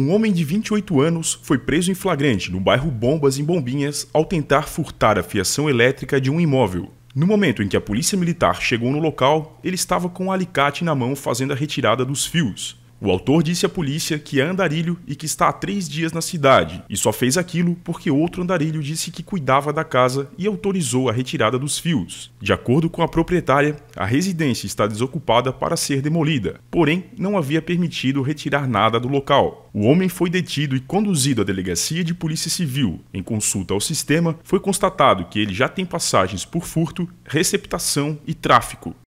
Um homem de 28 anos foi preso em flagrante no bairro Bombas, em Bombinhas, ao tentar furtar a fiação elétrica de um imóvel. No momento em que a polícia militar chegou no local, ele estava com um alicate na mão fazendo a retirada dos fios. O autor disse à polícia que é andarilho e que está há três dias na cidade, e só fez aquilo porque outro andarilho disse que cuidava da casa e autorizou a retirada dos fios. De acordo com a proprietária, a residência está desocupada para ser demolida, porém não havia permitido retirar nada do local. O homem foi detido e conduzido à delegacia de polícia civil. Em consulta ao sistema, foi constatado que ele já tem passagens por furto, receptação e tráfico.